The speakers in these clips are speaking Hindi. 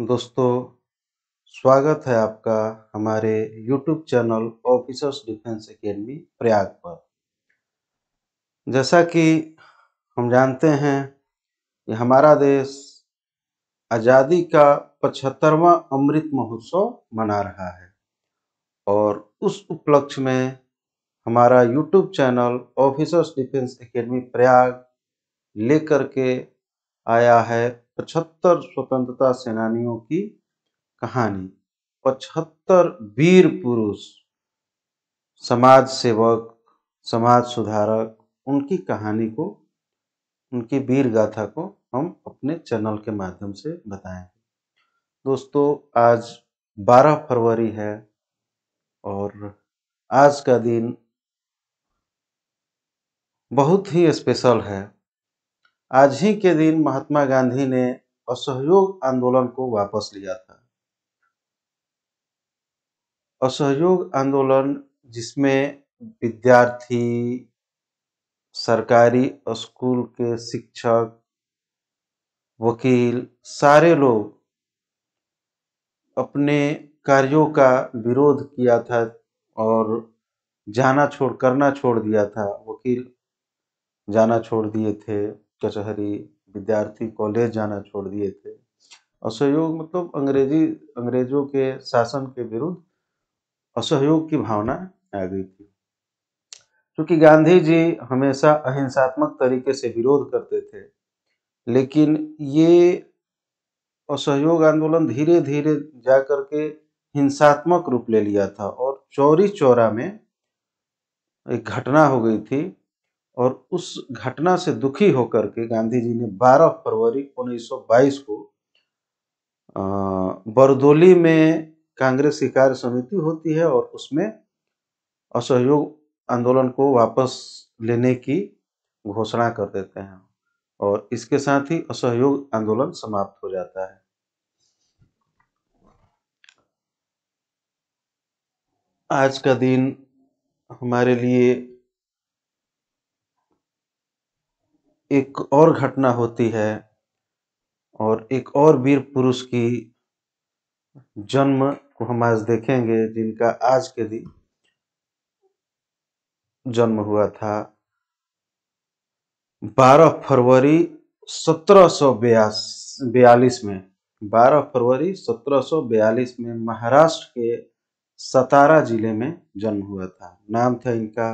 दोस्तों स्वागत है आपका हमारे YouTube channel officers defence academy Prayag पर जैसा कि हम जानते हैं कि हमारा देश आज़ादी का पचहत्तरवा अमृत महोत्सव मना रहा है और उस उपलक्ष्य में हमारा YouTube channel officers defence academy Prayag लेकर के आया है पचहत्तर स्वतंत्रता सेनानियों की कहानी पचहत्तर वीर पुरुष समाज सेवक समाज सुधारक उनकी कहानी को उनकी वीर गाथा को हम अपने चैनल के माध्यम से बताएंगे दोस्तों आज 12 फरवरी है और आज का दिन बहुत ही स्पेशल है आज ही के दिन महात्मा गांधी ने असहयोग आंदोलन को वापस लिया था असहयोग आंदोलन जिसमें विद्यार्थी सरकारी स्कूल के शिक्षक वकील सारे लोग अपने कार्यों का विरोध किया था और जाना छोड़ करना छोड़ दिया था वकील जाना छोड़ दिए थे कचहरी विद्यार्थी कॉलेज जाना छोड़ दिए थे असहयोग मतलब अंग्रेजी अंग्रेजों के शासन के विरुद्ध असहयोग की भावना आ गई थी क्योंकि गांधी जी हमेशा अहिंसात्मक तरीके से विरोध करते थे लेकिन ये असहयोग आंदोलन धीरे धीरे जा करके हिंसात्मक रूप ले लिया था और चौरी चौरा में एक घटना हो गई थी और उस घटना से दुखी होकर के गांधी जी ने 12 फरवरी 1922 को बरदोली में कांग्रेस की कार्य समिति होती है और उसमें असहयोग आंदोलन को वापस लेने की घोषणा कर देते हैं और इसके साथ ही असहयोग आंदोलन समाप्त हो जाता है आज का दिन हमारे लिए एक और घटना होती है और एक और वीर पुरुष की जन्म को हम आज देखेंगे जिनका आज के दिन जन्म हुआ था 12 फरवरी सत्रह में 12 फरवरी सत्रह में महाराष्ट्र के सतारा जिले में जन्म हुआ था नाम था इनका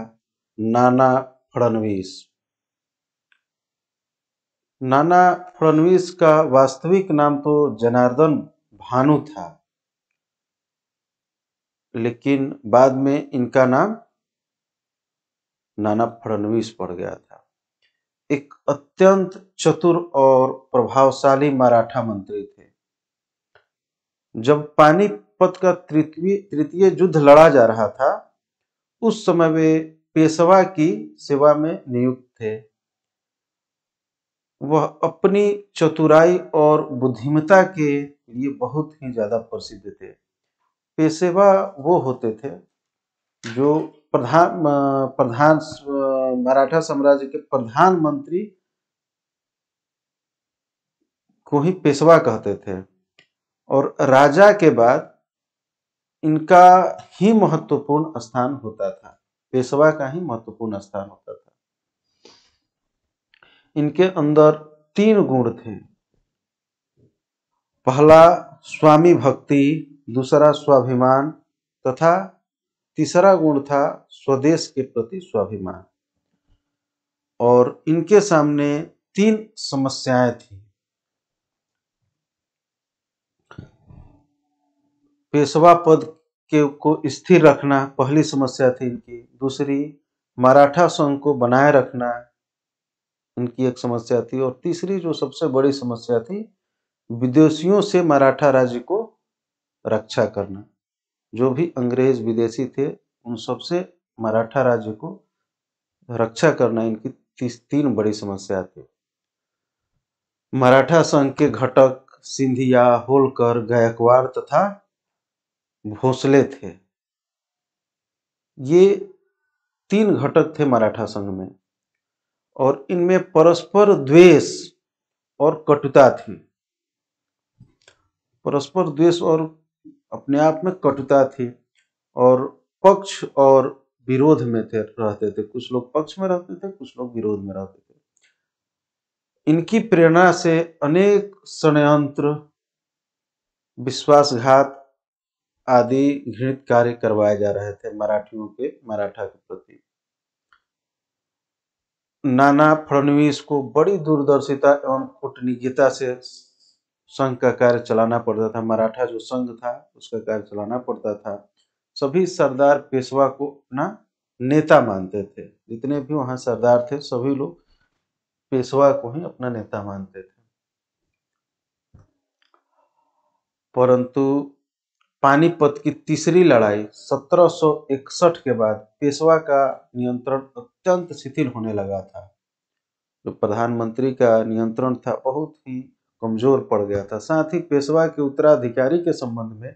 नाना फडनवीस नाना फडणवीस का वास्तविक नाम तो जनार्दन भानु था लेकिन बाद में इनका नाम नाना फडनवीस पड़ गया था एक अत्यंत चतुर और प्रभावशाली मराठा मंत्री थे जब पानीपत का तृतीय युद्ध लड़ा जा रहा था उस समय वे पेशवा की सेवा में नियुक्त थे वह अपनी चतुराई और बुद्धिमता के लिए बहुत ही ज़्यादा प्रसिद्ध थे पेशेवा वो होते थे जो प्रधान प्रधान मराठा साम्राज्य के प्रधानमंत्री को ही पेशवा कहते थे और राजा के बाद इनका ही महत्वपूर्ण स्थान होता था पेशवा का ही महत्वपूर्ण स्थान होता था इनके अंदर तीन गुण थे पहला स्वामी भक्ति दूसरा स्वाभिमान तथा तीसरा गुण था स्वदेश के प्रति स्वाभिमान और इनके सामने तीन समस्याएं थी पेशवा पद के को स्थिर रखना पहली समस्या थी इनकी दूसरी मराठा संघ को बनाए रखना इनकी एक समस्या थी और तीसरी जो सबसे बड़ी समस्या थी विदेशियों से मराठा राज्य को रक्षा करना जो भी अंग्रेज विदेशी थे उन सबसे मराठा राज्य को रक्षा करना इनकी तीस तीन बड़ी समस्या थी मराठा संघ के घटक सिंधिया होलकर गायकवाड़ तथा भोसले थे ये तीन घटक थे मराठा संघ में और इनमें परस्पर द्वेष और कटुता थी परस्पर द्वेष और अपने आप में कटुता थी और पक्ष और विरोध में थे रहते थे कुछ लोग पक्ष में रहते थे कुछ लोग विरोध में रहते थे इनकी प्रेरणा से अनेक षडयंत्र विश्वासघात आदि घृणित कार्य करवाए जा रहे थे मराठियों के मराठा के प्रति नाना फडणवीस को बड़ी दूरदर्शिता एवं कूटनीतिता से संघ का कार्य चलाना पड़ता था मराठा जो संघ था उसका कार्य चलाना पड़ता था सभी सरदार पेशवा को अपना नेता मानते थे जितने भी वहाँ सरदार थे सभी लोग पेशवा को ही अपना नेता मानते थे परंतु पानीपत की तीसरी लड़ाई 1761 के बाद पेशवा का नियंत्रण अत्यंत शिथिल होने लगा था जो प्रधानमंत्री का नियंत्रण था बहुत ही कमजोर पड़ गया था साथ ही पेशवा के उत्तराधिकारी के संबंध में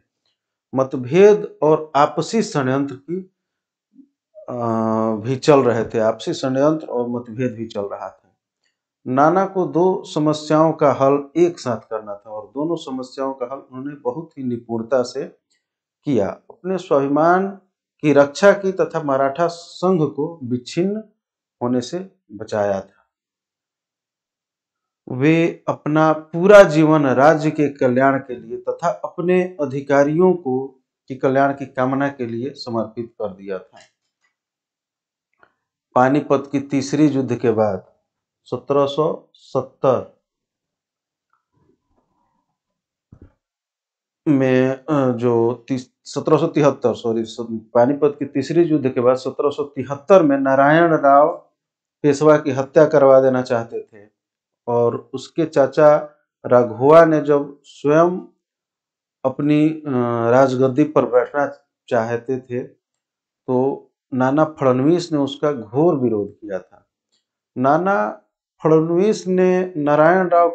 मतभेद और आपसी षडयंत्र की भी चल रहे थे आपसी षडयंत्र और मतभेद भी चल रहा था नाना को दो समस्याओं का हल एक साथ करना था और दोनों समस्याओं का हल उन्होंने बहुत ही निपुणता से किया अपने स्वाभिमान की रक्षा की तथा मराठा संघ को विच्छिन्न होने से बचाया था वे अपना पूरा जीवन राज्य के कल्याण के लिए तथा अपने अधिकारियों को की कल्याण की कामना के लिए समर्पित कर दिया था पानीपत की तीसरी युद्ध के बाद 1770 में जो सत्रह तिहत्तर सॉरी पानीपत की तीसरी युद्ध के बाद सत्रह तिहत्तर में नारायण राव पेशवा की हत्या करवा देना चाहते थे और उसके चाचा राघुआ ने जब स्वयं अपनी राजगद्दी पर बैठना चाहते थे तो नाना फडणवीस ने उसका घोर विरोध किया था नाना फडणवीस ने नारायण राव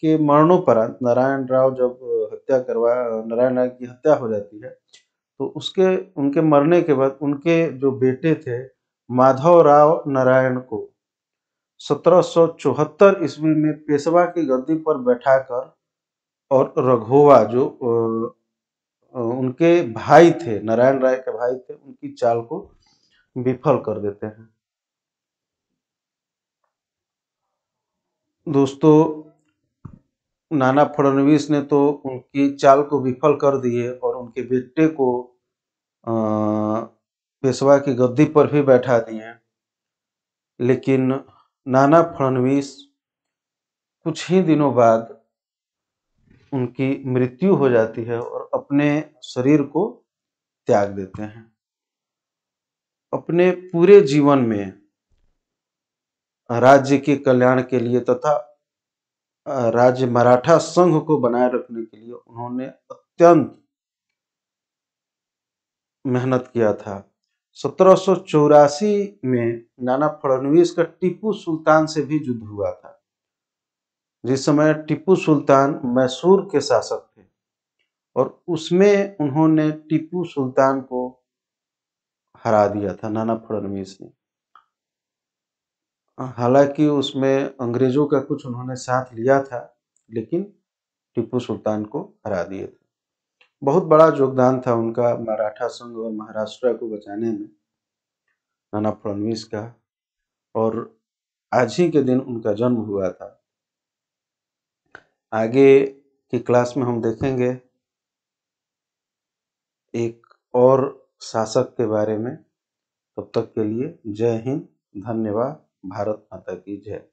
के मरणोपरांत नारायण राव जब हत्या करवाया नारायण राव की हत्या हो जाती है तो उसके उनके मरने के बाद उनके जो बेटे थे माधव राव नारायण को 1774 ईस्वी में पेशवा की गद्दी पर बैठाकर और रघोवा जो उनके भाई थे नारायण राय के भाई थे उनकी चाल को विफल कर देते हैं दोस्तों नाना फडणवीस ने तो उनकी चाल को विफल कर दिए और उनके बेटे को पेशवा की गद्दी पर भी बैठा दिए लेकिन नाना फडणवीस कुछ ही दिनों बाद उनकी मृत्यु हो जाती है और अपने शरीर को त्याग देते हैं अपने पूरे जीवन में राज्य के कल्याण के लिए तथा राज्य मराठा संघ को बनाए रखने के लिए उन्होंने अत्यंत मेहनत किया था सत्रह में नाना फडणवीस का टीपू सुल्तान से भी युद्ध हुआ था जिस समय टीपू सुल्तान मैसूर के शासक थे और उसमें उन्होंने टीपू सुल्तान को हरा दिया था नाना फडणवीस ने हालांकि उसमें अंग्रेज़ों का कुछ उन्होंने साथ लिया था लेकिन टीपू सुल्तान को हरा दिए थे बहुत बड़ा योगदान था उनका मराठा संघ और महाराष्ट्र को बचाने में नाना फडनवीस का और आज ही के दिन उनका जन्म हुआ था आगे की क्लास में हम देखेंगे एक और शासक के बारे में तब तक के लिए जय हिंद धन्यवाद भारत माता की जय